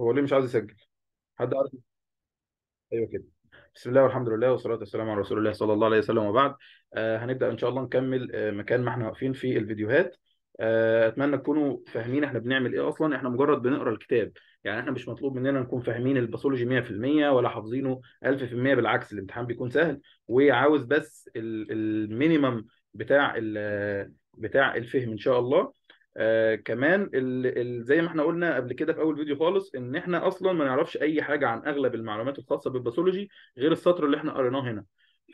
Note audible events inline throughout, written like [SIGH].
هو ليه مش عاوز يسجل حد عارف ايوه كده بسم الله والحمد لله والصلاه والسلام على رسول الله صلى الله عليه وسلم وبعد آه هنبدا ان شاء الله نكمل آه مكان ما احنا واقفين في الفيديوهات آه اتمنى تكونوا فاهمين احنا بنعمل ايه اصلا احنا مجرد بنقرا الكتاب يعني احنا مش مطلوب مننا نكون فاهمين الباثولوجي 100% ولا حافظينه 1000% بالعكس الامتحان بيكون سهل وعاوز بس المينيمم بتاع بتاع الفهم ان شاء الله آه كمان الـ الـ زي ما احنا قلنا قبل كده في اول فيديو خالص ان احنا اصلا ما نعرفش اي حاجه عن اغلب المعلومات الخاصه بالباثولوجي غير السطر اللي احنا قريناه هنا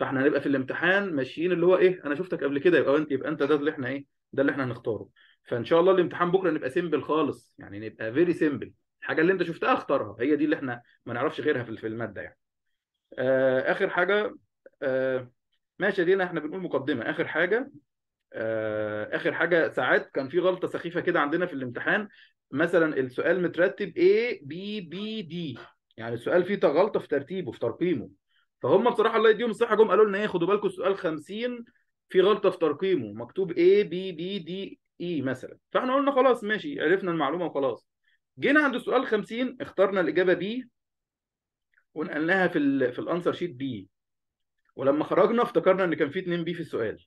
فاحنا هنبقى في الامتحان ماشيين اللي هو ايه انا شفتك قبل كده يبقى انت يبقى انت ده اللي احنا ايه ده اللي احنا هنختاره فان شاء الله الامتحان بكره نبقى سيمبل خالص يعني نبقى فيري سيمبل الحاجه اللي انت شفتها اختارها هي دي اللي احنا ما نعرفش غيرها في الماده يعني آه اخر حاجه آه ماشي دينا احنا بنقول مقدمه اخر حاجه آه، اخر حاجه ساعات كان في غلطه سخيفه كده عندنا في الامتحان مثلا السؤال مترتب A B B D يعني السؤال فيه غلطه في ترتيبه في ترقيمه فهم بصراحه الله يديهم الصحه جم قالوا لنا ايه خدوا بالكم السؤال 50 في غلطه في ترقيمه مكتوب A B B D E مثلا فاحنا قلنا خلاص ماشي عرفنا المعلومه وخلاص جينا عند السؤال 50 اخترنا الاجابه B ونقلناها في الـ في الانسر شيت B ولما خرجنا افتكرنا ان كان في 2 B في السؤال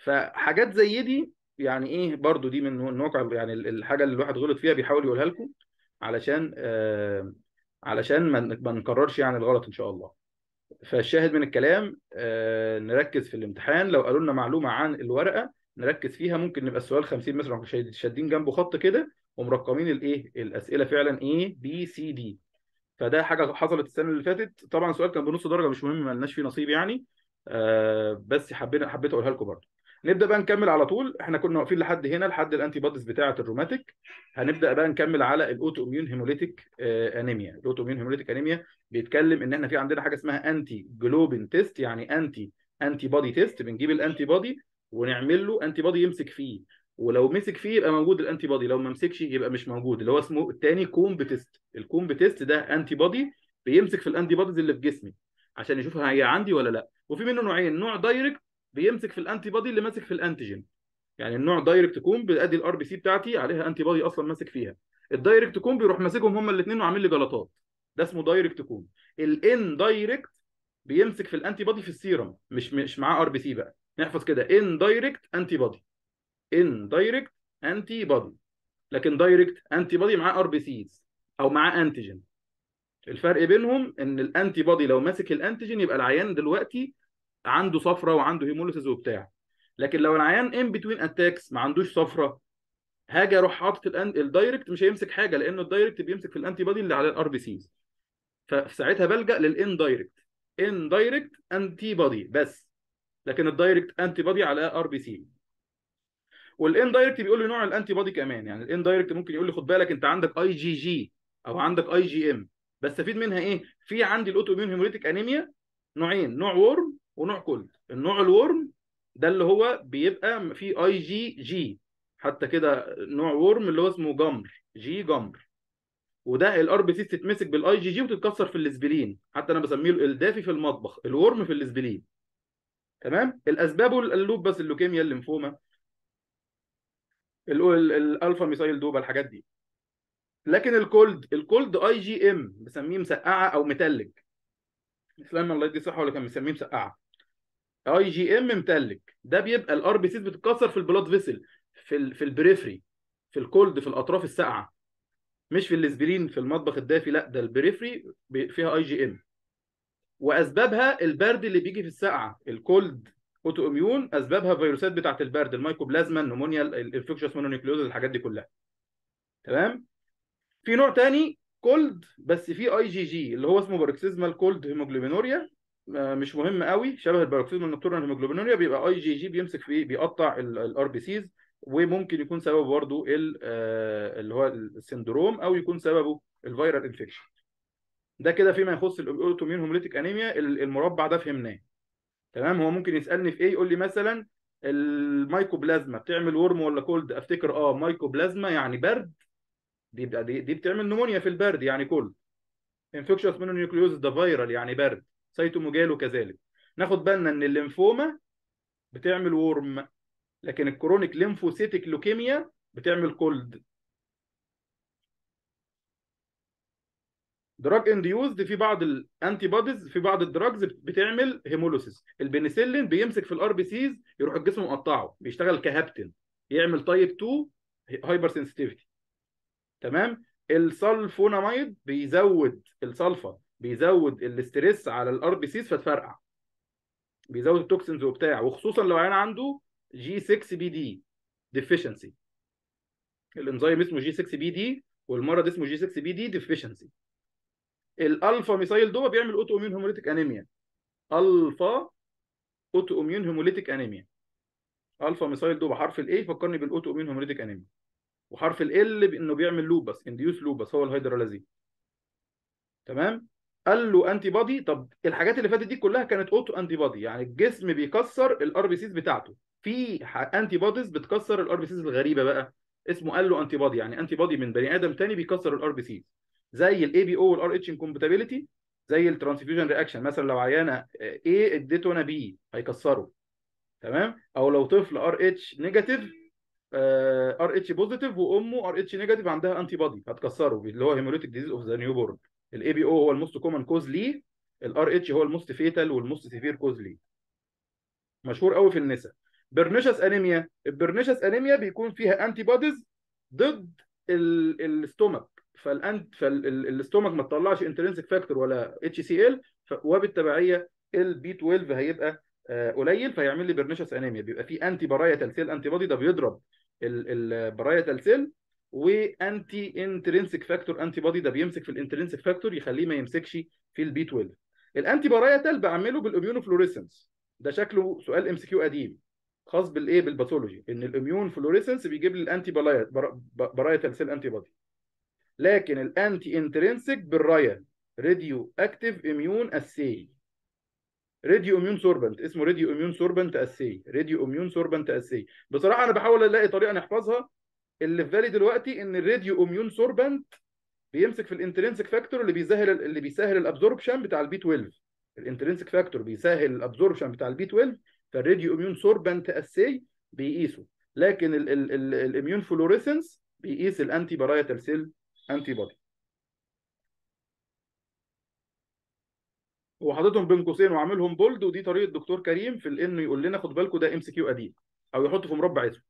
فحاجات زي دي يعني ايه برضو دي من واقع يعني الحاجه اللي الواحد غلط فيها بيحاول يقولها لكم علشان آه علشان ما نكررش يعني الغلط ان شاء الله فالشاهد من الكلام آه نركز في الامتحان لو قالوا لنا معلومه عن الورقه نركز فيها ممكن نبقى السؤال 50 مثلا شادين جنبه خط كده ومرقمين الايه الاسئله فعلا ايه بي سي دي فده حاجه حصلت السنه اللي فاتت طبعا السؤال كان بنص درجه مش مهم ما لناش فيه نصيب يعني آه بس حبينا حبيت اقولها لكم برضه نبدا بقى نكمل على طول احنا كنا واقفين لحد هنا لحد الانتي بوديز بتاعه الروماتيك هنبدا بقى نكمل على الاوتو اميون هيموليتيك انيميا الاوتو اميون هيموليتيك انيميا بيتكلم ان احنا في عندنا حاجه اسمها انتي جلوبين تيست يعني انتي انتي بادي تيست بنجيب الانتي بادي ونعمل له انتي بادي يمسك فيه ولو مسك فيه يبقى موجود الانتي بادي لو ما مسكش يبقى مش موجود اللي هو اسمه الثاني كومب تيست الكومب تيست ده انتي بادي بيمسك في الانتي بادز اللي في جسمي عشان يشوف هي عندي ولا لا وفي منه نوعين نوع دايركت بيمسك في الانتي بادي اللي ماسك في الانتيجين يعني النوع دايركت كوم بيأدي الار بي سي بتاعتي عليها انتي بادي اصلا ماسك فيها الدايركت كوم بيروح ماسكهم هما الاثنين وعامل لي جلطات ده اسمه دايركت كوم الان دايركت بيمسك في الانتي بادي في السيرم مش مش معاه ار بي سي بقى نحفظ كده ان دايركت انتي بادي ان دايركت انتي بادي لكن دايركت انتي بادي معاه ار بي سيز او معاه انتيجين الفرق بينهم ان الانتي بادي لو ماسك الانتيجين يبقى العيان دلوقتي عنده صفرة وعنده هيموليسيز وبتاع لكن لو العيان ان بتوين اتاكس ما عندوش صفرة هاجي اروح حاطط الدايركت مش هيمسك حاجه لانه الدايركت بيمسك في الانتي بادي اللي على الار بي سيز فساعتها بلجا للان دايركت ان دايركت انتي بادي بس لكن الدايركت انتي بادي على ار بي سي والان دايركت بيقول لي نوع الانتي بادي كمان يعني الان دايركت ممكن يقول لي خد بالك انت عندك اي جي جي او عندك اي جي ام بستفيد منها ايه في عندي الاوتو اميون هيموليتيك انيميا نوعين نوع وورم ونوع كولد النوع الورم ده اللي هو بيبقى فيه اي جي جي حتى كده نوع ورم اللي هو اسمه جمر جي جمر وده الار بي سي بتتمسك بالاي جي جي وتتكسر في الاسبرين حتى انا بسميه الدافي في المطبخ الورم في الاسبرين تمام الاسباب بس اللوكيميا الليمفوما الالفا ميثايل دوبا الحاجات دي لكن الكولد الكولد اي جي ام بسميه مسقعه او متلج اسلام الله يدي صحه ولا كان بيسميه مسقعه اي جي ام متلج ده بيبقى الار بي سيز بتتكسر في البلاد فيسل في الـ في البريفري في الكولد في الاطراف الساقعه مش في الاسبرين في المطبخ الدافي لا ده البريفري فيها اي جي ام واسبابها البرد اللي بيجي في الساقعه الكولد اوتو اميون اسبابها فيروسات بتاعه البرد المايكوبلازما النمونيا الانفكشوس مونونيكلوز الحاجات دي كلها تمام في نوع تاني كولد بس في اي جي جي اللي هو اسمه باركسيزمال كولد هيموجلوبينوريا آه، مش مهم قوي شبه الباروكسيزم النكتورنال هيموجلوبينوريا بيبقى اي جي جي بيمسك في إيه؟ بيقطع الار بي سيز وممكن يكون سببه برضه آه، اللي هو السندروم او يكون سببه الفيرال انفكشن ده كده فيما يخص الاوتومين هوموليتيك انيميا المربع ده فهمناه تمام هو ممكن يسالني في ايه يقول لي مثلا المايكوبلازما بتعمل ورم ولا كولد افتكر اه مايكوبلازما يعني برد دي دي, بتعمل نمونيا في البرد يعني كولد انفكشوس مينو نيوكليوز ده فيرال يعني برد سيتوموجالو كذلك ناخد بالنا ان الليمفوما بتعمل ورم لكن الكرونيك ليمفوسيتك لوكيميا بتعمل كولد دراج انديوزد في بعض الانتي بوديز في بعض الدراجز بتعمل هيمولوسيس البنسلين بيمسك في الار بي سيز يروح الجسم مقطعه بيشتغل كهابتن يعمل تايب 2 هايبر سنسيتيفيتي تمام السلفوناميد بيزود السلفا بيزود الاستريس على الار بي سيز فتفرقع بيزود التوكسنز وبتاع وخصوصا لو عيان عنده جي 6 بي دي ديفيشنسي الانزيم اسمه جي 6 بي دي والمرض اسمه جي 6 بي دي ديفيشنسي الالفا ميثايل دوبا بيعمل اوتو اميون هيموليتيك انيميا الفا اوتو اميون هيموليتيك انيميا الفا ميثايل دوبا حرف الاي فكرني بالاوتو اميون هيموليتيك انيميا وحرف ال بانه بيعمل لوبس انديوس لوبس هو الهيدرالازين تمام قال له انتي بادي طب الحاجات اللي فاتت دي كلها كانت اوتو انتي بادي يعني الجسم بيكسر الار بي سيز بتاعته في انتي بوديز بتكسر الار بي سيز الغريبه بقى اسمه قال له انتي بادي يعني انتي بادي من بني ادم تاني بيكسر الار بي سيز زي الاي بي او والار اتش انكومباتيبيلتي زي الترانسفيوجن رياكشن مثلا لو عيانه ايه اديته انا بي هيكسره تمام او لو طفل ار اتش نيجاتيف ار اتش بوزيتيف وامه ار اتش نيجاتيف عندها انتي بادي هتكسره اللي هو هيموليتيك ديزيز اوف ذا نيو بورن الاي بي او هو الموست كومن كوز ليه الار اتش هو الموست فيتال والموست سيفير كوز ليه مشهور قوي في النساء برنيشس انيميا البرنيشس انيميا بيكون فيها انتي بوديز ضد الاستومك فالانت فالاستومك ما تطلعش انترنسك فاكتور ولا اتش سي ال وبالتبعيه البي 12 هيبقى آه، قليل فيعمل لي برنيشس انيميا بيبقى فيه انتي برايتال سيل انتي بودي ده بيضرب البرايتال سيل آه، وانتي انترنسك فاكتور انتي بودي ده بيمسك في الانترنسك فاكتور يخليه ما يمسكش في البي 12 الانتي بارايتال بعمله بالاميون فلوريسنس ده شكله سؤال ام سي كيو قديم خاص بالايه بالباثولوجي ان الاميون فلوريسنس بيجيب لي الانتي بارايتال سيل انتي بودي لكن الانتي انترنسك بالرايا راديو اكتيف اميون اساي راديو اميون سوربنت اسمه راديو اميون سوربنت اساي راديو اميون سوربنت اساي بصراحه انا بحاول الاقي طريقه نحفظها اللي في بالي دلوقتي ان الراديو اميون سوربنت بيمسك في الانترنسك فاكتور اللي بيسهل اللي بيسهل الابزوربشن بتاع البي 12 الانترنسك فاكتور بيسهل الابزوربشن بتاع البي 12 فالراديو اميون سوربنت اسي بيقيسه لكن الاميون فلوريسنس بيقيس الانتي بارايتال سيل انتي بودي وحاططهم بين قوسين وعاملهم بولد ودي طريقه دكتور كريم في انه يقول لنا خد بالكم ده ام سي كيو قديم او يحطه في مربع اسود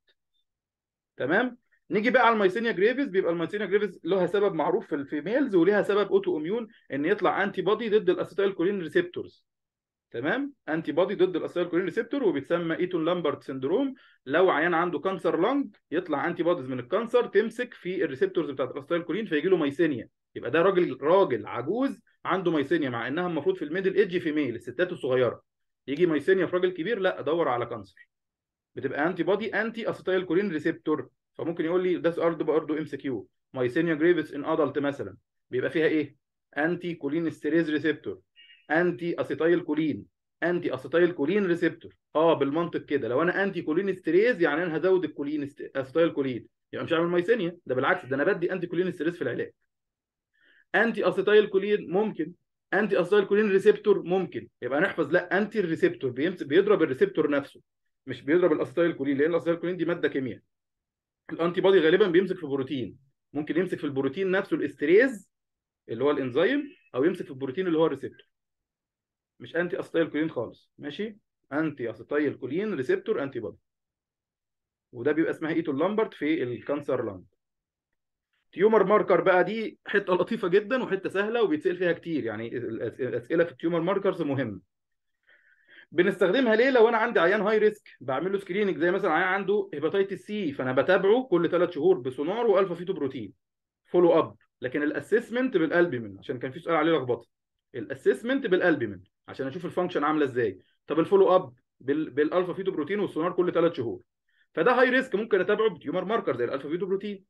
تمام نيجي بقى على المايسينيا جريفيز بيبقى المايسينيا جريفيز لها سبب معروف في الفيميلز وليها سبب اوتو اميون ان يطلع انتي بودي ضد الاسيتايل كولين ريسبتورز تمام انتي بودي ضد الاسيتايل كولين ريسبتور وبيتسمى ايتون لامبرت سندروم لو عيان عنده كانسر لنج يطلع انتي بوديز من الكانسر تمسك في الريسبتورز بتاعت الاسيتايل كولين فيجي له مايسينيا يبقى ده راجل راجل عجوز عنده مايسينيا مع انها المفروض في الميدل ايدج فيميل الستات الصغيره يجي مايسينيا في راجل كبير لا ادور على كانسر بتبقى انتي بودي انتي اسيتايل كولين ريسبتور فممكن يقول لي ده ارض برضه ام سي كيو مايسينيا جريفيس ان ادلت مثلا بيبقى فيها ايه؟ انتي كولين ستريز ريسبتور انتي اسيتايل كولين انتي اسيتايل كولين ريسبتور اه بالمنطق كده لو انا انتي كولين ستريز يعني انا هزود الكولين اسيتايل كولين يبقى مش هعمل مايسينيا ده بالعكس ده انا بدي انتي كولين ستريز في العلاج انتي اسيتايل كولين ممكن انتي اسيتايل كولين ريسبتور ممكن يبقى نحفظ لا انتي الريسبتور بيضرب الريسبتور نفسه مش بيضرب الاسيتايل كولين لان الاسيتايل كولين دي ماده كيمياء الانتي بودي غالبا بيمسك في بروتين ممكن يمسك في البروتين نفسه الاستريز اللي هو الانزيم او يمسك في البروتين اللي هو الريسبتور مش انتي اسيتايل كولين خالص ماشي انتي اسيتايل كولين ريسبتور انتي بودي وده بيبقى اسمها ايتو لامبرت في الكانسر لامب تيومر ماركر بقى دي حته لطيفه جدا وحته سهله وبيتسال فيها كتير يعني الاسئله في التيومر ماركرز مهمه بنستخدمها ليه لو انا عندي عيان هاي ريسك بعمل له سكريننج زي مثلا عيان عنده هيباتيتس سي فانا بتابعه كل ثلاث شهور بسونار والفا فيتو بروتين فولو اب لكن الاسسمنت بالالبومين عشان كان في سؤال عليه لخبطه الاسسمنت بالالبومين عشان اشوف الفانكشن عامله ازاي طب الفولو اب بالالفا فيتو بروتين والسونار كل ثلاث شهور فده هاي ريسك ممكن اتابعه بتيومر ماركر زي الالفا فيتو بروتين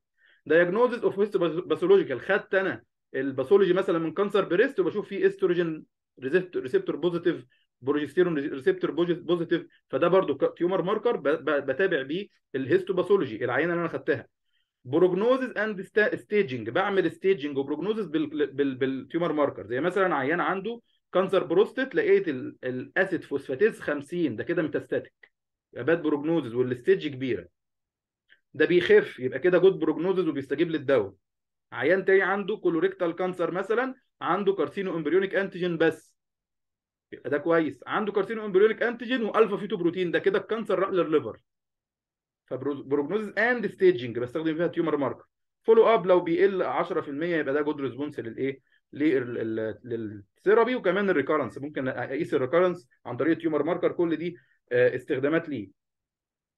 دايجنوزز اوف باثولوجيكال خدت انا الباثولوجي مثلا من كانسر بريست وبشوف فيه استروجين ريسبتور بوزيتيف بروجستيرون ريسبتور بوزيتيف فده برضو تيومر ماركر بتابع بيه الهيستوباثولوجي العينه اللي انا خدتها بروجنوزز اند ستيجنج بعمل ستيجنج وبروجنوزز بالتيومر ماركر زي مثلا عيان عنده كانسر بروستيت لقيت الاسيد فوسفاتيز 50 ده كده ميتاستاتيك باد بروجنوزز والستيج كبيره ده بيخف يبقى كده جود بروجنوزز وبيستجيب للدواء عيان تاني عنده كولوريكتال كانسر مثلا عنده كارسينو امبريونيك انتيجين بس يبقى ده كويس عنده كارسينو امبريونيك انتيجين والفا فيتو بروتين ده كده الكانسر راح للليفر فبروجنوزز اند ستيجنج بستخدم فيها تيومر ماركر فولو اب لو بيقل 10% يبقى ده جود ريسبونس للايه للثيرابي وكمان الريكارنس ممكن اقيس الريكارنس عن طريق تيومر ماركر كل دي آه، استخدامات ليه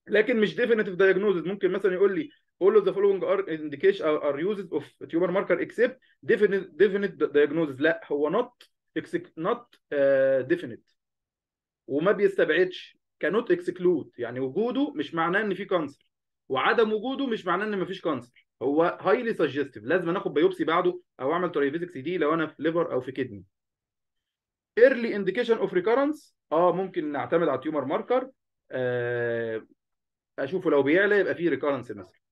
لكن مش ديفينيتيف دايجنوزز ممكن مثلا يقول لي all of the following are indication are uses of tumor marker except definite definite diagnosis لا هو not نوت ديفينيت uh, وما بيستبعدش كانوت اكسكلود يعني وجوده مش معناه ان في كانسر وعدم وجوده مش معناه ان مفيش كانسر هو هايلي سجستيف لازم اخد بايوبسي بعده او اعمل سي دي لو انا في ليفر او في كدني ايرلي انديكيشن اوف recurrence اه ممكن نعتمد على تيومر ماركر آه اشوفه لو بيعلى يبقى فيه ريكرنس مثلا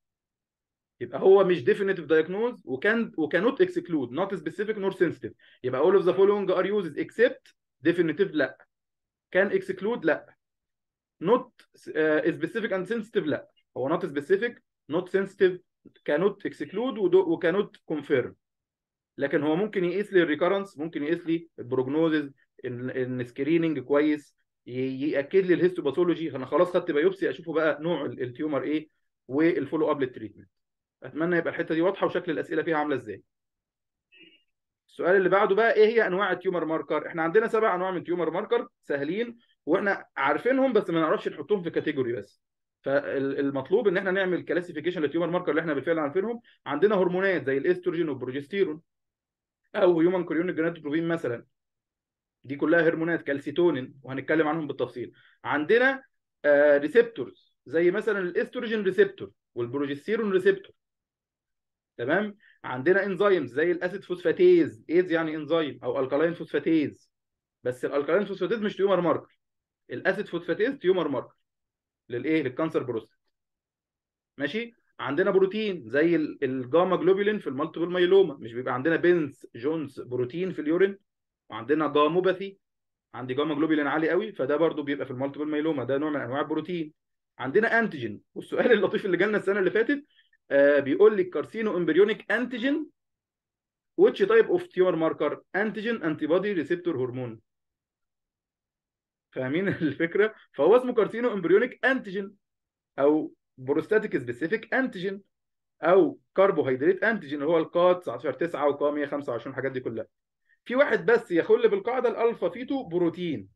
يبقى هو مش ديفينيتيف diagnose وكان وكانوت اكسكلود نوت سبيسيفيك نور سنسيتيف يبقى اول اوف ذا فولوينج ار يوزد اكسبت ديفينيتيف لا كان اكسكلود لا نوت سبيسيفيك اند سنسيتيف لا هو نوت سبيسيفيك نوت سنسيتيف كانوت اكسكلود وكانوت كونفيرم لكن هو ممكن يقيس لي الريكرنس ممكن يقيس لي البروجنوزز ان سكريننج كويس ياكد لي الهيستوباثولوجي انا خلاص خدت بايوبسي اشوفه بقى نوع التيومر ايه والفولو اب للتريتمنت اتمنى يبقى الحته دي واضحه وشكل الاسئله فيها عامله ازاي السؤال اللي بعده بقى ايه هي انواع التيومر ماركر احنا عندنا سبع انواع من التيومر ماركر سهلين واحنا عارفينهم بس ما نعرفش نحطهم في كاتيجوري بس فالمطلوب ان احنا نعمل كلاسيفيكيشن للتيومر ماركر اللي احنا بالفعل عارفينهم عندنا هرمونات زي الاستروجين والبروجستيرون او هيومن كوريونيك جرانتوبروفين مثلا دي كلها هرمونات كالسيتونين وهنتكلم عنهم بالتفصيل عندنا ريسبتورز آه، زي مثلا الاستروجين ريسبتور والبروجستيرون ريسبتور تمام عندنا انزيمز زي الاسيد فوسفاتيز ايز يعني انزيم او الكالين فوسفاتيز بس الالكالين فوسفاتيز مش تيومر ماركر الاسيد فوسفاتيز تيومر ماركر للايه للكانسر بروستات ماشي عندنا بروتين زي الجاما جلوبولين في المالتيبل مايلوما مش بيبقى عندنا بنز جونز بروتين في اليورين وعندنا جاموباثي عندي جاما جلوبولين عالي قوي فده برضو بيبقى في المالتيبل مايلوما ده نوع من انواع البروتين عندنا انتيجين والسؤال اللطيف اللي جالنا السنه اللي فاتت آه، بيقول لي الكارسينو امبريونيك انتيجين which type of tumor marker antigen antibody receptor hormone فاهمين [LAUGHS] الفكره فهو اسمه كارسينو امبريونيك انتيجين او بروستاتيك سبيسيفيك انتيجين او كربوهيدرات انتيجين اللي هو القا 19 9 وقا 125 الحاجات دي كلها في واحد بس يخل بالقاعده الالفا فيتو بروتين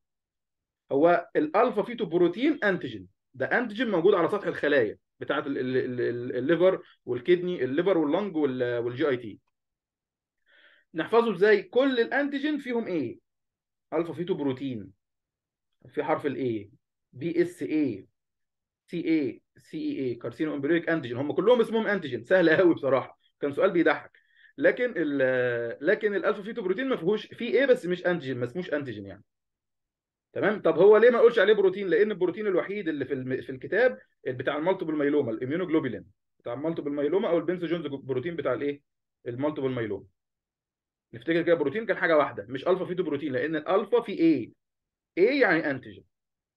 هو الالفا فيتو بروتين انتيجين ده انتيجين موجود على سطح الخلايا بتاعه الليفر والكدني الليفر واللنج والجي اي تي نحفظه ازاي كل الانتيجين فيهم ايه الفا فيتو بروتين في حرف الاي بي اس اي سي اي سي اي كارسينو امبريك انتيجين هم كلهم اسمهم انتيجين سهل قوي بصراحه كان سؤال بيضحك لكن لكن الالفا فيتو بروتين ما فيهوش في ايه بس مش انتيجين ما اسموش انتيجين يعني تمام طب هو ليه ما اقولش عليه بروتين لان البروتين الوحيد اللي في في الكتاب بتاع المالتيبل مايلوما الاميونوجلوبولين بتاع المالتيبل مايلوما او البنس جونز بروتين بتاع الايه المالتيبل مايلوما نفتكر كده بروتين كان حاجه واحده مش الفا فيتو بروتين لان الالفا في ايه ايه يعني انتيجين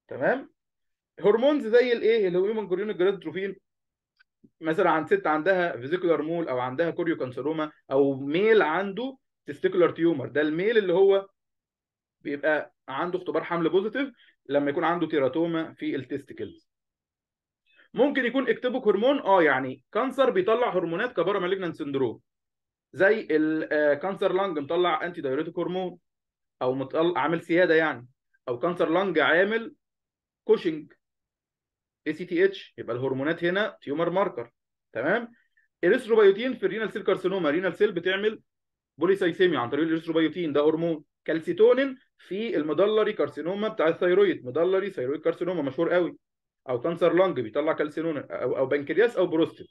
تمام هرمونز زي الايه اللي هو هيومن جرين مثلا عند ست عندها فيزيكولار مول او عندها كوريو كانسروما او ميل عنده تستيكولار تيومر ده الميل اللي هو بيبقى عنده اختبار حمل بوزيتيف لما يكون عنده تيراتوما في التستيكلز ممكن يكون اكتبوك هرمون اه يعني كانسر بيطلع هرمونات كبارا مالجنان سندروم زي الكانسر آه، لانج مطلع انتي دايوريتيك هرمون او مطلع عامل سياده يعني او كانسر لانج عامل كوشنج اي سي تي اتش يبقى الهرمونات هنا تيومر ماركر تمام الريثروبيوتين في الرينال سيل كارسينوما رينال سيل بتعمل بوليسايسيميا عن طريق الريثروبيوتين ده هرمون كالسيتونين في المدلري كارسينوما بتاع الثيرويد مدلري ثيرويد كارسينوما مشهور قوي او كانسر لانج بيطلع كالسينونا او او بنكرياس او بروستيت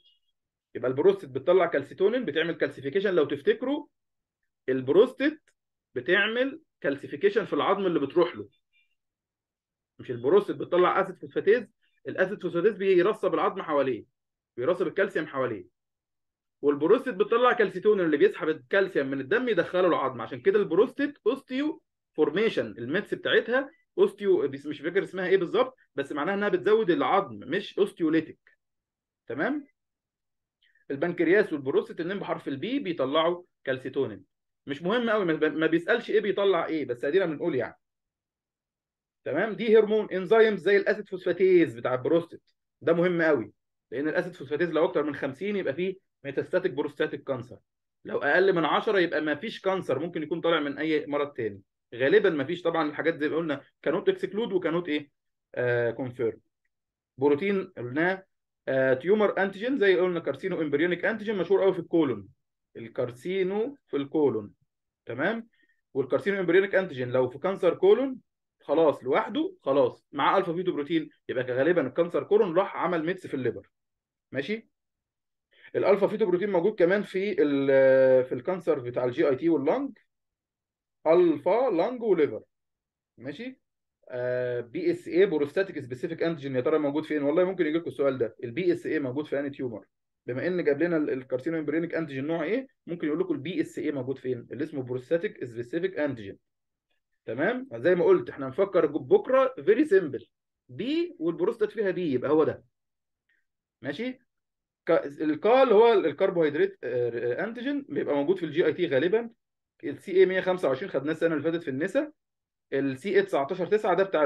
يبقى البروستيت بتطلع كالسيتونين بتعمل كالسيفيكيشن لو تفتكروا البروستيت بتعمل كالسيفيكيشن في العظم اللي بتروح له مش البروستيت بتطلع اسيد فوسفاتيز الاسيد فوسفاتيز بيرصب العظم حواليه بيرصب الكالسيوم حواليه والبروستيت بتطلع كالسيتونين اللي بيسحب الكالسيوم من الدم يدخله العظم عشان كده البروستيت اوستيو فورميشن الميتس بتاعتها اوستيو مش فاكر اسمها ايه بالظبط بس معناها انها بتزود العظم مش اوستيوليتيك تمام البنكرياس والبروستاتين بحرف البي بيطلعوا كالسيتونين مش مهم قوي ما بيسالش ايه بيطلع ايه بس ادينا بنقول يعني تمام دي هرمون انزيم زي الاسيد فوسفاتيز بتاع البروستات ده مهم قوي لان الاسيد فوسفاتيز لو اكتر من 50 يبقى فيه ميتاستاتيك بروستاتيك كانسر لو اقل من 10 يبقى ما فيش كانسر ممكن يكون طالع من اي مرض تاني غالبا ما فيش طبعا الحاجات زي ما قلنا كانوت اكسكلود وكانوت ايه كونفيرم آه، بروتين قلناه آه تيومر انتيجين زي قلنا كارسينو امبريونيك انتيجين مشهور قوي في الكولون الكارسينو في الكولون تمام والكارسينو امبريونيك انتيجين لو في كانسر كولون خلاص لوحده خلاص مع الفا فيتو بروتين يبقى غالبا الكانسر كولون راح عمل ميتس في الليبر ماشي الالفا فيتو بروتين موجود كمان في آه، في الكانسر بتاع الجي اي تي واللنج الفا لانج وليفر ماشي آه، بي اس اي بروستاتيك سبيسيفيك انتيجين يا ترى موجود فين والله ممكن يجي لكم السؤال ده البي اس اي موجود في اني تيومر بما ان جاب لنا الكارسينو ميمبرينيك انتيجين نوع ايه ممكن يقول لكم البي اس اي موجود فين اللي اسمه بروستاتيك سبيسيفيك انتيجين تمام زي ما قلت احنا هنفكر بكره فيري سيمبل بي والبروستات فيها بي يبقى هو ده ماشي الكال اللي هو الكربوهيدرات آه، آه، انتيجين بيبقى موجود في الجي اي تي غالبا السي اي 125 خدناه السنه اللي فاتت في النسا السي اي 19 9 ده بتاع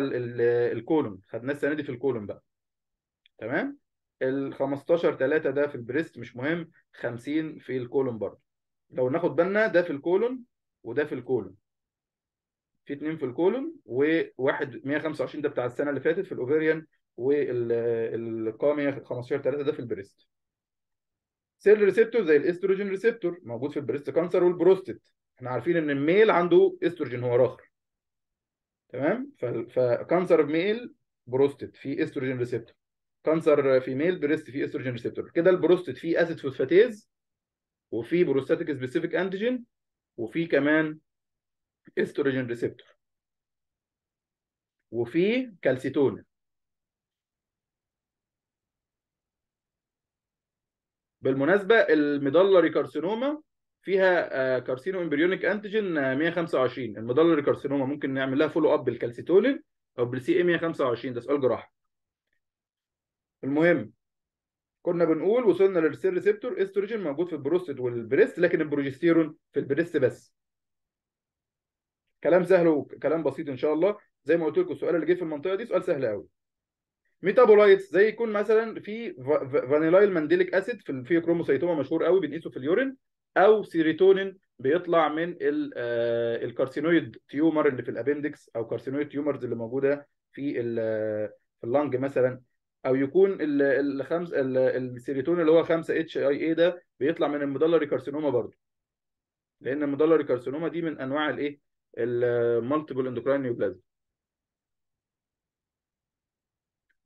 الكولوم خدناه السنه دي في الكولوم بقى تمام ال 15 3 ده في البريست مش مهم 50 في الكولون برضه لو ناخد بالنا ده في الكولون وده في الكولون في اتنين في الكولون وواحد 125 ده بتاع السنه اللي فاتت في الاوفيريان والقا 115 3 ده في البريست سيل ريسبتور زي الاستروجين ريسبتور موجود في البريست كانسر والبروستيت احنا عارفين ان الميل عنده استروجين هو راخر تمام فكانسر ميل بروستيت في استروجين ريسبتور كانسر فيميل بريست في استروجين ريسبتور كده البروستيت فيه اسيد فوسفاتيز وفي بروستاتيك سبيسيفيك انتيجين وفي كمان استروجين ريسبتور وفي كالسيتون بالمناسبه المدلري كارسينوما فيها آه، كارسينو امبريونيك انتيجين 125 آه، المضلل الكارسينوما ممكن نعمل لها فولو اب بالكالسيتولين او بالسي اي 125 ده سؤال جراحه المهم كنا بنقول وصلنا للسير ريسبتور استروجين موجود في البروستات والبريست لكن البروجستيرون في البريست بس كلام سهل وكلام بسيط ان شاء الله زي ما قلت لكم السؤال اللي جه في المنطقه دي سؤال سهل قوي ميتابولايتس زي يكون مثلا في فانيلايل مانديليك اسيد في في كروموسيتوما مشهور قوي بنقيسه في اليورين او سيروتونين بيطلع من آه، الكارسينويد تيومر اللي في الابندكس او كارسينويد تيومرز اللي موجوده في آه، في اللنج مثلا او يكون الخمس السيريتون اللي هو 5 اتش اي اي ده بيطلع من المدلري كارسينوما برضه لان المدلري كارسينوما دي من انواع الايه المالتيبل اندوكراين نيوبلازم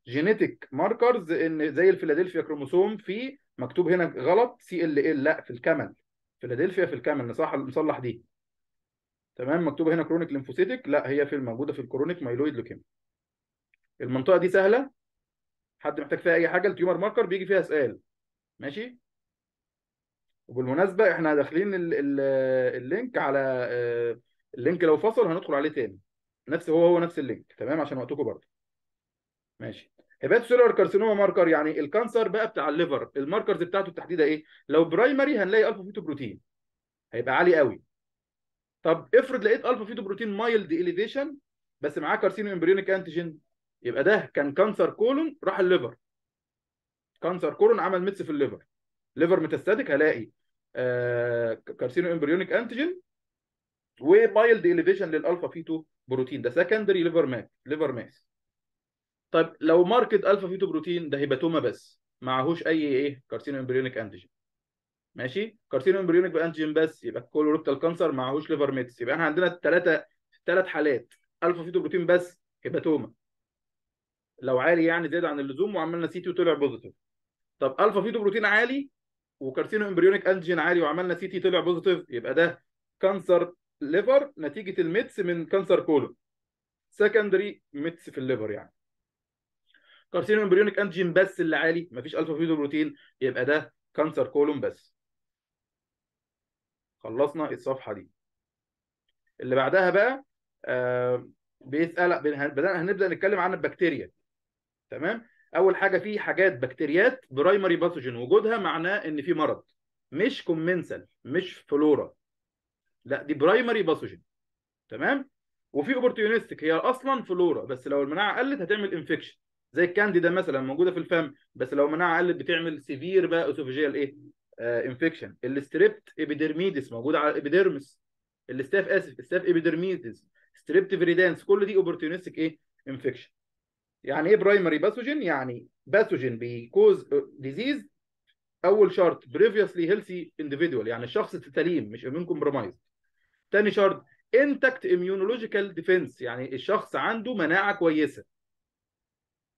جينيتك ماركرز ان زي الفيلادلفيا كروموسوم في مكتوب هنا غلط سي ال ال لا في الكمل فيلادلفيا في الكامل نصح المصلح دي تمام مكتوبه هنا كرونيك ليمفوسيتك لا هي في الموجوده في الكرونيك مايلويد لوكيم المنطقه دي سهله حد محتاج فيها اي حاجه التيومر ماركر بيجي فيها سؤال ماشي وبالمناسبه احنا داخلين اللينك على آه، اللينك لو فصل هندخل عليه تاني نفس هو هو نفس اللينك تمام عشان وقتكم برضه ماشي هيباتوسيلولار كارسينوما ماركر يعني الكانسر بقى بتاع الليفر الماركرز بتاعته التحديده ايه لو برايمري هنلاقي الفا فيتو بروتين هيبقى عالي قوي طب افرض لقيت الفا فيتو بروتين مايلد اليفيشن بس معاه كارسينو امبريونيك انتيجين يبقى ده كان كانسر كولون راح الليفر كانسر كولون عمل ميتس في الليفر ليفر متستاتيك هلاقي آه كارسينو امبريونيك انتيجين ومايلد اليفيشن للالفا فيتو بروتين ده سكندري ليفر ماس ليفر ماس طيب لو ماركت الفا فيتو بروتين ده هيباتوما بس معهوش اي ايه كارسينو امبريونيك انتيجين ماشي كارسينو امبريونيك انتيجين بس يبقى كولوركتال كانسر معهوش ليفر ميتس يبقى احنا عندنا الثلاثه ثلاث حالات الفا فيتو بروتين بس هيباتوما لو عالي يعني زياده عن اللزوم وعملنا سي تي وطلع بوزيتيف طب الفا فيتو بروتين عالي وكارسينو امبريونيك انتيجين عالي وعملنا سي تي طلع بوزيتيف يبقى ده كانسر ليفر نتيجه الميتس من كانسر كولون سكندري ميتس في الليفر يعني كارسينو امبريونيك انجين بس اللي عالي مفيش الفا فيدو بروتين يبقى ده كانسر كولون بس خلصنا الصفحه دي اللي بعدها بقى آه بيسال بدانا هنبدا نتكلم عن البكتيريا تمام اول حاجه في حاجات بكتيريات برايمري باثوجين وجودها معناه ان في مرض مش كومنسال مش فلورا لا دي برايمري باثوجين تمام وفي اوبورتيونستك هي اصلا فلورا بس لو المناعه قلت هتعمل انفكشن زي الكانديدا مثلا موجوده في الفم بس لو مناعه قلت بتعمل سيفير بقى اوتوفيجيال ايه انفكشن آه الستريبت ايبيديرميدس موجوده على الابيديرمس الستاف اسف الستاف ايبيديرميدس ستريبت فريدانس كل دي اوبورتونستيك ايه انفكشن يعني ايه برايمري باثوجين يعني باثوجين بيكوز ديزيز اول شرط بريفيوسلي هيلثي انديفيدوال يعني الشخص سليم مش اميون كومبرومايز تاني شرط انتكت اميونولوجيكال ديفنس يعني الشخص عنده مناعه كويسه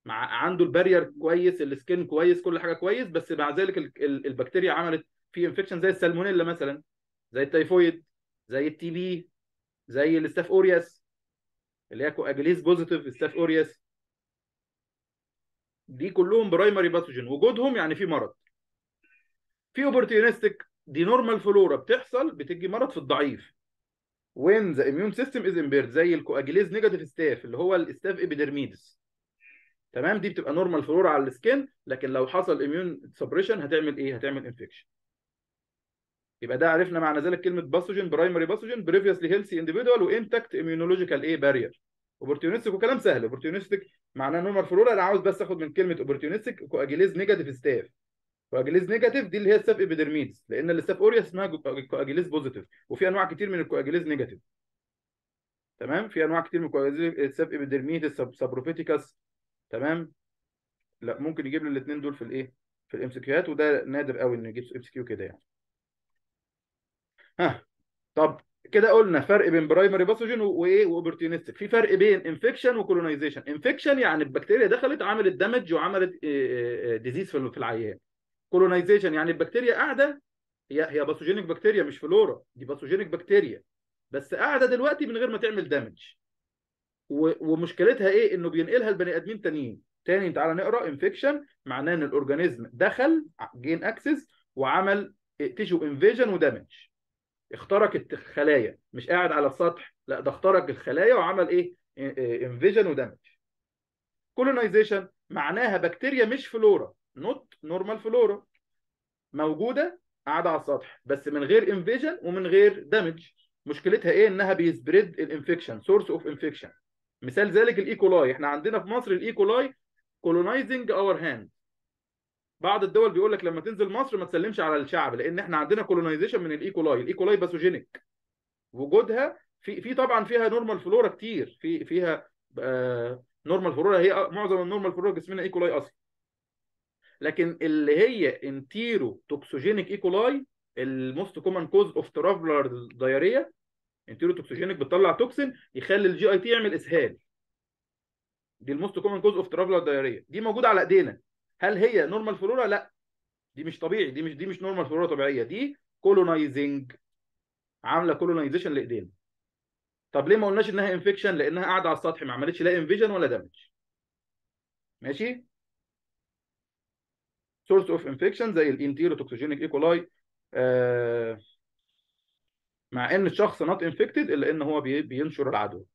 مع عنده البارير كويس السكين كويس كل حاجه كويس بس مع ذلك البكتيريا عملت في انفكشن زي السالمونيلا مثلا زي التيفويد زي التي بي زي الاستاف اورياس اللي هي كواجليز بوزيتيف استاف اورياس دي كلهم برايمري باثوجين وجودهم يعني في مرض في اوبورتيونستيك دي نورمال فلورا بتحصل بتجي مرض في الضعيف وين ذا اميون سيستم از امبيرد زي الكواجليز نيجاتيف ستاف اللي هو الاستاف ابيدرميدس تمام دي بتبقى نورمال فلورا على السكن لكن لو حصل اميون سبريشن هتعمل ايه هتعمل انفكشن يبقى ده عرفنا معنى ذلك كلمه باثوجين برايمري باثوجين بريفيوسلي هيلثي انديفيدوال وانتاكت اميونولوجيكال ايه بارير اوبورتيونستيك وكلام سهل اوبورتيونستيك معناه نورمال فلورا انا عاوز بس اخد من كلمه اوبورتيونستيك كواجيليز نيجاتيف ستاف كواجيليز نيجاتيف دي اللي هي الساب ابيدرميدز لان الستاف اوريا اسمها كواجيليز بوزيتيف وفي انواع كتير من الكواجيليز نيجاتيف تمام في انواع كتير من الكواجيليز ستاف ابيدرميدز سبروبيتيكاس تمام لا ممكن يجيب لي الاثنين دول في الايه في الام سي كيوات وده نادر قوي انه يجيب ام سي كيو كده يعني ها طب كده قلنا فرق بين برايمري باثوجين وايه واوبورتيونستك في فرق بين انفكشن وكولونايزيشن انفكشن يعني البكتيريا دخلت عملت دامج وعملت ديزيز آه، آه، آه، في العيان كولونايزيشن يعني البكتيريا قاعده هي هي باثوجينيك بكتيريا مش فلورا دي باثوجينيك بكتيريا بس قاعده دلوقتي من غير ما تعمل دامج ومشكلتها ايه انه بينقلها لبني ادمين تانيين تاني تعالى نقرا انفكشن معناه ان الاورجانيزم دخل جين اكسس وعمل تيشو انفيجن ودامج اخترق الخلايا مش قاعد على السطح لا ده اخترق الخلايا وعمل ايه انفيجن ودامج كولونايزيشن معناها بكتيريا مش فلورا نوت نورمال فلورا موجوده قاعده على السطح بس من غير انفيجن ومن غير دامج مشكلتها ايه انها بيسبريد الانفكشن سورس اوف انفكشن مثال ذلك الايكولاي e احنا عندنا في مصر الايكولاي كولونايزنج اور هاند بعض الدول بيقول لك لما تنزل مصر ما تسلمش على الشعب لان احنا عندنا كولونايزيشن من الايكولاي الايكولاي باثوجينيك وجودها في في طبعا فيها نورمال فلورا كتير في فيها آه نورمال فلورا هي معظم النورمال فلورا جسمنا ايكولاي e اصلا لكن اللي هي انتيرو توكسوجينيك ايكولاي الموست كومن كوز اوف ترافلر دايريا انتيرو توكسوجينك بتطلع توكسين يخلي الجي اي تي يعمل اسهال دي الموست كومن كوز اوف ترافلر دايريا دي موجوده على ايدينا هل هي نورمال فلورا لا دي مش طبيعي دي مش دي مش نورمال فلورا طبيعيه دي كولونايزنج عامله كولونايزيشن لايدينا طب ليه ما قلناش انها انفكشن لانها قاعده على السطح ما عملتش لا انفيجن ولا دامج ماشي سورس اوف انفكشن زي الانتيرو توكسوجينيك ايكولاي آه مع ان الشخص نوت انفكتد الا ان هو بينشر العدوى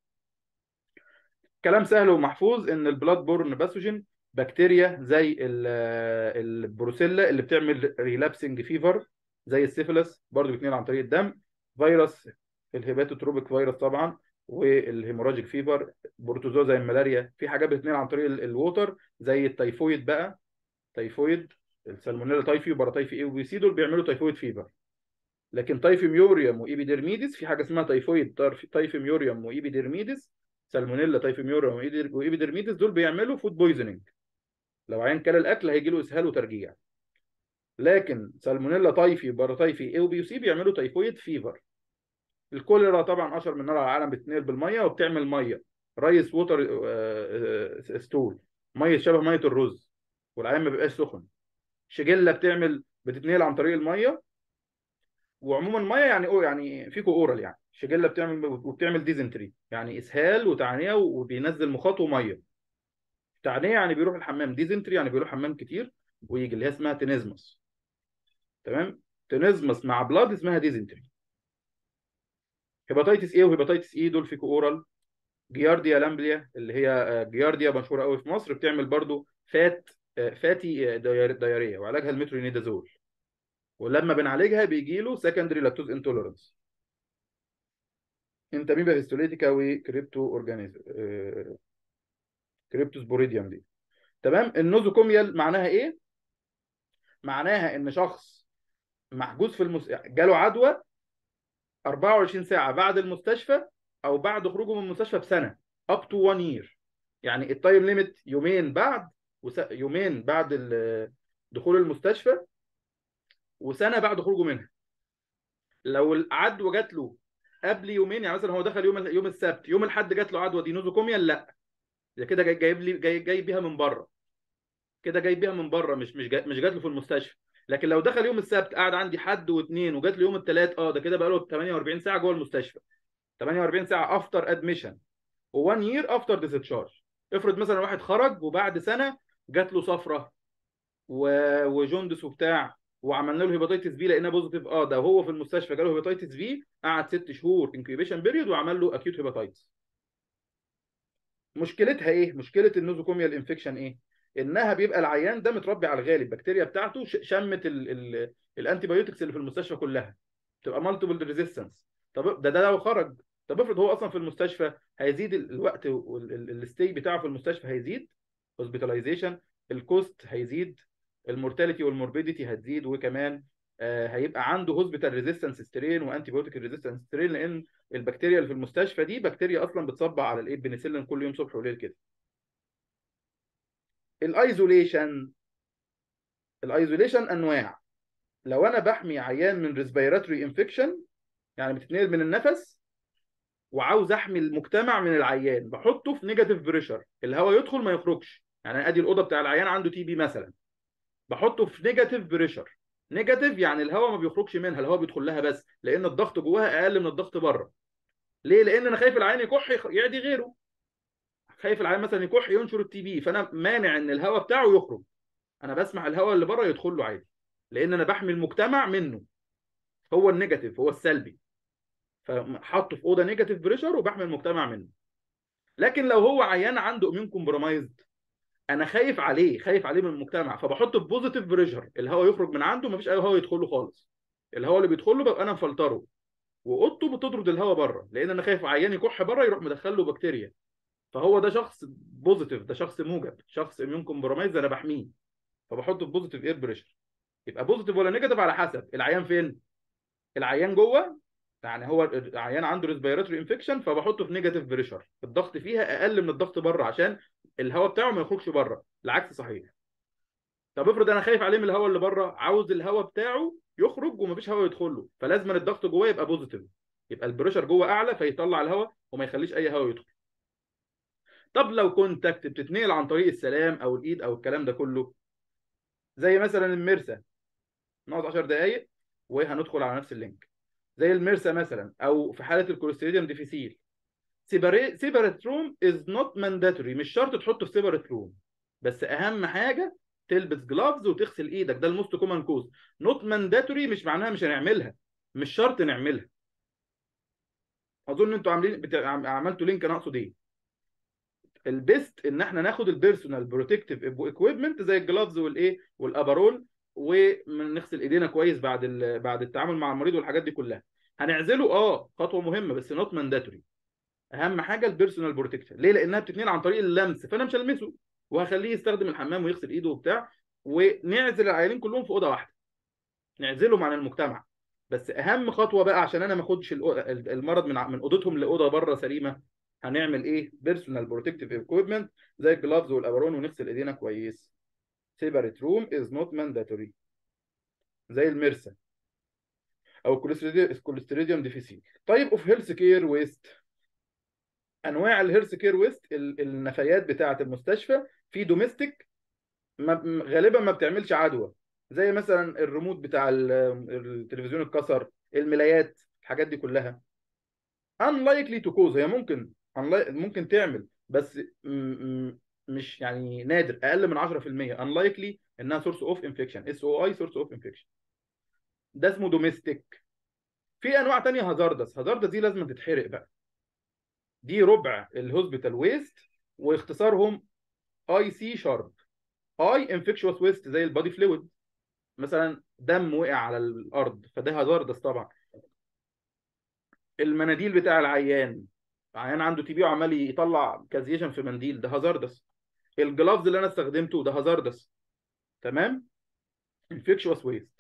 كلام سهل ومحفوظ ان البلاد بورن باثوجين بكتيريا زي البروسيلا اللي بتعمل ريلابسنج فيفر زي السيفلس برضه بيتنقل عن طريق الدم فيروس الهيباتوتروبيك فيروس طبعا والهيموراجيك فيفر بروتوزوا زي الملاريا في حاجات بتتنقل عن طريق الووتر زي التيفويد بقى تيفويد السالمونيلا تايفي وباراتايفي اي وبي سي دول بيعملوا تيفويد فيفر لكن تايفيميوريوم وايبيديرميدس في حاجه اسمها تايفويد تايفيميوريوم وايبيديرميدس سالمونيلا تايفيميوريوم وايبيديرميدس دول بيعملوا فود بويزنينج لو عين كل الاكل هيجي له اسهال وترجيع لكن سالمونيلا تايفي باراتايفي اي وبي سي بيعملوا تايفويد فيفر الكوليرا طبعا اشهر من نار على العالم بتتنقل بالميه وبتعمل ميه رايس ووتر ستول ميه شبه ميه الرز والعين ما بيبقاش سخن شجله بتعمل بتتنقل عن طريق الميه وعموما ميه يعني أو يعني فيكو اورال يعني شجله بتعمل وبتعمل ديزنتري يعني اسهال وتعنيه وبينزل مخاط وميه تعنيه يعني بيروح الحمام ديزنتري يعني بيروح حمام كتير ويجي اللي هي اسمها تينيزمس تمام تينيزمس مع بلاد اسمها ديزنتري هيباتيتس ايه وهيباتيتس اي e دول فيكو اورال جيارديا لامبليا اللي هي آه، جيارديا مشهوره قوي في مصر بتعمل برضو فات آه، فاتي آه، دياريه وعلاجها المترونيدازول ولما بنعالجها بيجي له سكندري لاكتوز انتوليرنس انتاميبا هيستوليتيكا وكريبتو اورجانيزم كريبتوس بوريديوم دي تمام النوزوكوميال معناها ايه؟ معناها ان شخص محجوز في المس... جاله عدوى 24 ساعه بعد المستشفى او بعد خروجه من المستشفى بسنه اب تو 1 يير يعني التايم ليميت يومين بعد وس... يومين بعد دخول المستشفى وسنه بعد خروجه منها لو العدوى جات له قبل يومين يعني مثلا هو دخل يوم يوم السبت يوم الاحد جات له عدوى دي نوزوكوميا لا ده كده جايب لي جاي جاي بيها من بره كده جاي بيها من بره مش مش جاي مش جات له في المستشفى لكن لو دخل يوم السبت قعد عندي حد واثنين وجات له يوم الثلاث اه ده كده بقى له 48 ساعه جوه المستشفى 48 ساعه افتر ادميشن و1 يير افتر ديسشارج افرض مثلا واحد خرج وبعد سنه جات له صفره و... وبتاع وعملنا له هيباتيتس بي لقيناه بوزيتيف اه ده هو في المستشفى جاله هيباتيتس بي قعد ست شهور انكيوبيشن بيريود وعمل له اكيوت هيباتيتس مشكلتها ايه مشكله النوزوكوميا انفكشن ايه انها بيبقى العيان ده متربي على الغالب بكتيريا بتاعته شمت الانتي بايوتكس اللي في المستشفى كلها تبقى مالتيبل ريزيستنس طب إيه؟ ده ده لو خرج طب افرض هو اصلا في المستشفى هيزيد الوقت الستي بتاعه في المستشفى هيزيد هوسبيتاليزيشن الكوست هيزيد المورتاليتي والموربيديتي هتزيد وكمان آه، هيبقى عنده هوسبيتال ريزيستنس سترين وانتي بيوتيك ريزيستنس سترين لان البكتيريا اللي في المستشفى دي بكتيريا اصلا بتصب على الايه بنسلين كل يوم صبح وليل كده الايزوليشن الايزوليشن انواع لو انا بحمي عيان من ريسبيراتوري انفكشن يعني بتتنقل من النفس وعاوز احمي المجتمع من العيان بحطه في نيجاتيف بريشر الهواء يدخل ما يخرجش يعني ادي الاوضه بتاع العيان عنده تي بي مثلا بحطه في نيجاتيف بريشر نيجاتيف يعني الهواء ما بيخرجش منها الهواء بيدخل لها بس لان الضغط جواها اقل من الضغط بره ليه لان انا خايف العيان يكح يعدي غيره خايف العيان مثلا يكح ينشر التي بي فانا مانع ان الهواء بتاعه يخرج انا بسمح الهواء اللي بره يدخل له عادي لان انا بحمي المجتمع منه هو النيجاتيف هو السلبي فحطه في اوضه نيجاتيف بريشر وبحمي المجتمع منه لكن لو هو عيان عنده امين كومبرومايزد انا خايف عليه خايف عليه من المجتمع فبحطه في بوزيتيف بريشر الهواء يخرج من عنده مفيش اي هواء يدخله خالص الهواء اللي بيدخله ببقى انا مفلتره واوضته بتطرد الهواء بره لان انا خايف عيان يكح بره يروح مدخله بكتيريا فهو ده شخص بوزيتيف ده شخص موجب شخص اميون كومبرومايز انا بحميه فبحطه في بوزيتيف اير بريشر يبقى بوزيتيف ولا نيجاتيف على حسب العيان فين العيان جوه يعني هو عيان عنده ريسبيراتوري انفكشن فبحطه في نيجاتيف بريشر الضغط فيها اقل من الضغط بره عشان الهواء بتاعه ما يخرجش بره العكس صحيح طب افرض انا خايف عليه من الهواء اللي بره عاوز الهواء بتاعه يخرج ومفيش هواء يدخل له فلازم الضغط جواه يبقى بوزيتيف يبقى البريشر جوه اعلى فيطلع الهواء وما يخليش اي هواء يدخل طب لو كونتاكت بتتنقل عن طريق السلام او الايد او الكلام ده كله زي مثلا المرسى نقعد 10 دقائق وهندخل على نفس اللينك زي الميرسا مثلا او في حاله الكولوستريديوم ديفيسيل سيبريت روم از نوت مانداتوري مش شرط تحطه في سيبريت روم بس اهم حاجه تلبس جلافز وتغسل ايدك ده الموست كومن كوز نوت مانداتوري مش معناها مش هنعملها مش شرط نعملها اظن انتوا عاملين بتاع... عملتوا لينك انا اقصد ايه البيست ان احنا ناخد البيرسونال بروتكتيف اكويبمنت زي الجلافز والايه والابارول ونغسل ايدينا كويس بعد بعد التعامل مع المريض والحاجات دي كلها هنعزله اه خطوه مهمه بس نوت مانداتوري اهم حاجه البيرسونال بروتكشن ليه لانها بتتنقل عن طريق اللمس فانا مش هلمسه وهخليه يستخدم الحمام ويغسل ايده وبتاع ونعزل العيالين كلهم في اوضه واحده نعزلهم عن المجتمع بس اهم خطوه بقى عشان انا ما اخدش المرض من من اوضتهم لاوضه بره سليمه هنعمل ايه بيرسونال بروتكتيف ايكويبمنت زي الجلافز والابرون ونغسل ايدينا كويس separate room is not mandatory زي المرسا او الكوليستريديوم ديفيسيل طيب اوف هيلث كير ويست انواع الهيلث كير ويست النفايات بتاعه المستشفى في دوميستيك غالبا ما بتعملش عدوى زي مثلا الريموت بتاع التلفزيون اتكسر الملايات الحاجات دي كلها unlikely to cause هي ممكن ممكن تعمل بس مش يعني نادر اقل من 10% انلايكلي انها سورس اوف انفكشن اس او اي سورس اوف انفكشن ده اسمه دوميستيك في انواع تانية هازاردس هازاردس دي لازم تتحرق بقى دي ربع الهوسبيتال ويست واختصارهم اي سي شارب اي انفكشوس ويست زي البادي فلويد مثلا دم وقع على الارض فده هازاردس طبعا المناديل بتاع العيان عيان عنده تي بي وعمال يطلع كازيشن في منديل ده هازاردس الجلافز اللي انا استخدمته ده هازاردس تمام انفكشوس ويست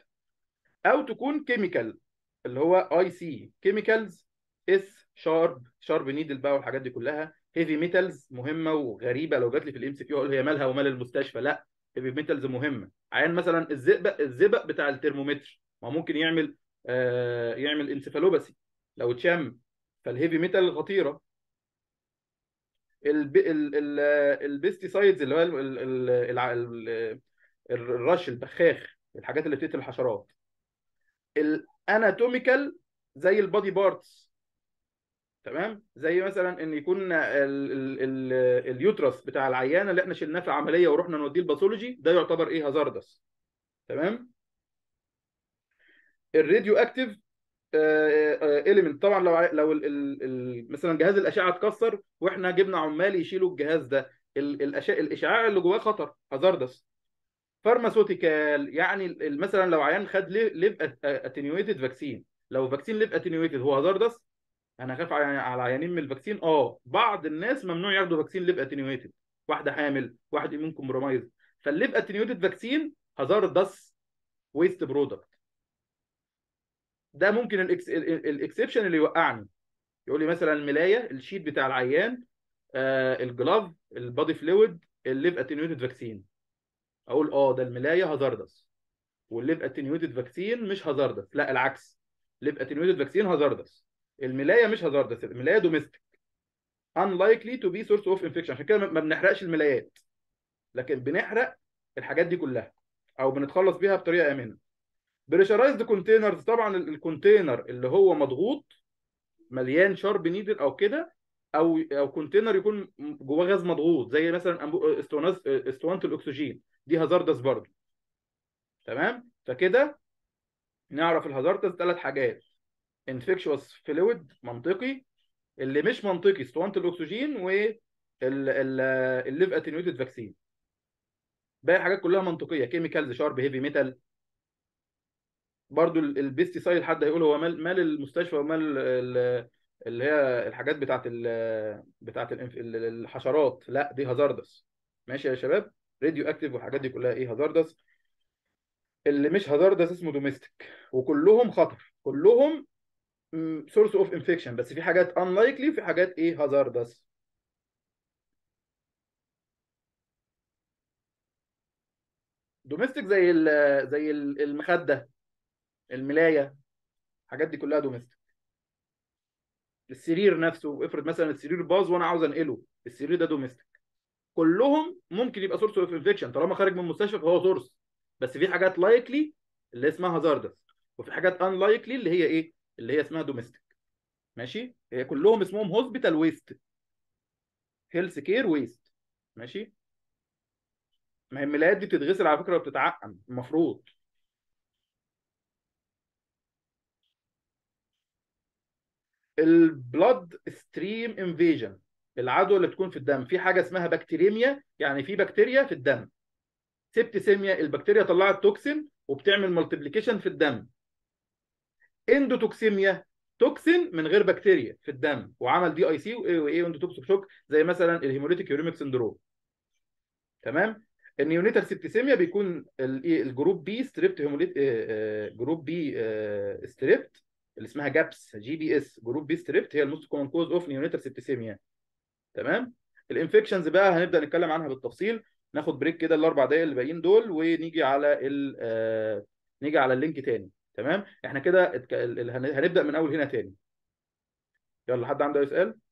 او تكون كيميكال اللي هو اي سي كيميكالز اس شارب شارب نيدل بقى والحاجات دي كلها هيفي ميتالز مهمه وغريبه لو جات لي في الام سي كيو اقول هي مالها ومال المستشفى لا هيفي ميتالز مهمه عيان مثلا الزئبق الزئبق بتاع الترمومتر ما ممكن يعمل آه يعمل انسفالوباسي لو اتشم فالهيفي ميتال خطيره البيستيسايدز اللي هو الرش البخاخ الحاجات اللي بتقتل الحشرات الاناتوميكال زي البادي بارتس تمام زي مثلا ان يكون اليوترس بتاع العيانه اللي احنا شلناه في عمليه ورحنا نوديه الباثولوجي ده يعتبر ايه هازاردس تمام الراديو اكتيف اليمنت آه، آه، طبعا لو لو ال ال مثلا جهاز الاشعه اتكسر واحنا جبنا عمال يشيلوا الجهاز ده الاشعاع اللي جواه خطر هازاردس فارماسوتيكال يعني مثلا لو عيان خد ليف اتنيويتد فاكسين لو فاكسين ليف اتنيويتد هو هازاردس انا خاف على عيانين من الفاكسين اه بعض الناس ممنوع ياخدوا فاكسين ليف اتنيويتد واحده حامل واحد منكم كومبرومايز فالليف اتنيويتد فاكسين هازاردس ويست برودكت ده ممكن الاكسبشن اللي يوقعني يقول لي مثلا الملايه الشيت بتاع العيان آه الجلاف البادي فلويد الليف اتنيوتد فاكسين اقول اه ده الملايه هازاردس والليف اتنيوتد فاكسين مش هازاردس لا العكس الليف اتنيوتد فاكسين هازاردس الملايه مش هازاردس الملايه دوميستيك unlikely to be source of infection عشان كده ما بنحرقش الملايات لكن بنحرق الحاجات دي كلها او بنتخلص بيها بطريقه امنه بريشرايزد كونتينرز طبعا الكونتينر اللي هو مضغوط مليان شارب نيدل او كده او او كونتينر يكون جواه غاز مضغوط زي مثلا اسطوانه اسطوانه آه، الاكسجين دي هازاردس برضه تمام فكده نعرف الهازاردس ثلاث حاجات انفكشوس فلويد منطقي اللي مش منطقي اسطوانه الاكسجين و الليف اتنيوتد فاكسين باقي الحاجات كلها منطقيه كيميكالز شارب هيفي ميتال برضو البيست سايد حد هيقول هو مال مال المستشفى ومال اللي هي الحاجات بتاعت بتاعت الحشرات لا دي هازاردس ماشي يا شباب راديو اكتيف والحاجات دي كلها ايه هازاردس اللي مش هازاردس اسمه دوميستيك وكلهم خطر كلهم سورس اوف انفكشن بس في حاجات انلايكلي وفي حاجات ايه هازاردس دوميستيك زي زي المخده الملايه الحاجات دي كلها دومستيك السرير نفسه افرض مثلا السرير باظ وانا عاوز انقله السرير ده دومستيك كلهم ممكن يبقى سورس اوف انفكشن طالما خارج من المستشفى فهو سورس بس في حاجات لايكلي اللي اسمها هازاردس وفي حاجات ان لايكلي اللي هي ايه اللي هي اسمها دومستيك ماشي هي كلهم اسمهم هوسبيتال ويست هيلث كير ويست ماشي ما هي الملايات دي بتتغسل على فكره وبتتعقم المفروض البلاد ستريم انفيجن العدوى اللي بتكون في الدم في حاجه اسمها بكتيريميا يعني في بكتيريا في الدم سبتسيميا البكتيريا طلعت توكسين وبتعمل ملتبليكيشن في الدم اندوتوكسيميا توكسين من غير بكتيريا في الدم وعمل دي اي سي واي واي شوك زي مثلا الهيموليتيك يوريميك سندروم تمام النيونيتال سبتسيميا بيكون إيه، الجروب بي ستريبت هيموليت آه، آه، جروب بي ستريبت آه، اللي اسمها جابس جي بي اس جروب بي ستريبت هي الموست كومن كوز اوف نيونيتال سبتسيميا تمام الانفكشنز بقى هنبدا نتكلم عنها بالتفصيل ناخد بريك كده الاربع دقايق اللي باقيين دول ونيجي على ال آه نيجي على اللينك تاني تمام احنا كده هنبدا من اول هنا تاني يلا حد عنده اي سؤال